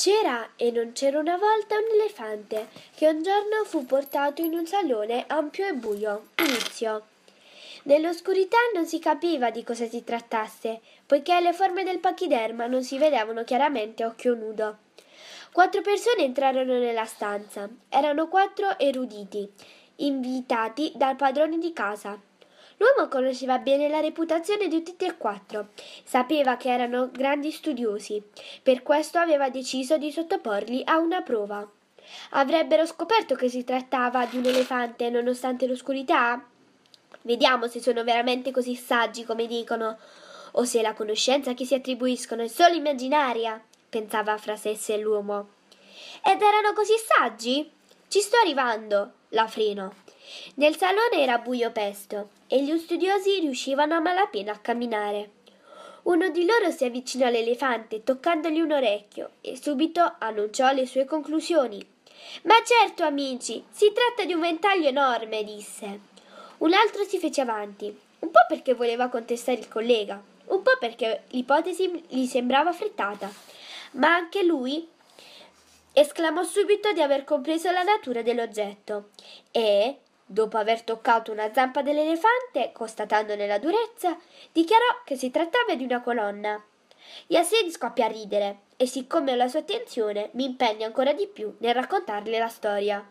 C'era e non c'era una volta un elefante che un giorno fu portato in un salone ampio e buio. Inizio. Nell'oscurità non si capiva di cosa si trattasse, poiché le forme del pachiderma non si vedevano chiaramente a occhio nudo. Quattro persone entrarono nella stanza. Erano quattro eruditi, invitati dal padrone di casa. L'uomo conosceva bene la reputazione di tutti e quattro, sapeva che erano grandi studiosi, per questo aveva deciso di sottoporli a una prova. Avrebbero scoperto che si trattava di un elefante nonostante l'oscurità? Vediamo se sono veramente così saggi come dicono, o se la conoscenza che si attribuiscono è solo immaginaria, pensava fra sé e sé l'uomo. Ed erano così saggi? Ci sto arrivando, la freno. Nel salone era buio pesto e gli studiosi riuscivano a malapena a camminare. Uno di loro si avvicinò all'elefante toccandogli un orecchio e subito annunciò le sue conclusioni. Ma certo, amici, si tratta di un ventaglio enorme, disse. Un altro si fece avanti, un po' perché voleva contestare il collega, un po' perché l'ipotesi gli sembrava affrettata, ma anche lui esclamò subito di aver compreso la natura dell'oggetto e, dopo aver toccato una zampa dell'elefante, constatandone la durezza, dichiarò che si trattava di una colonna. Yasin scoppia a ridere e siccome ho la sua attenzione mi impegno ancora di più nel raccontarle la storia.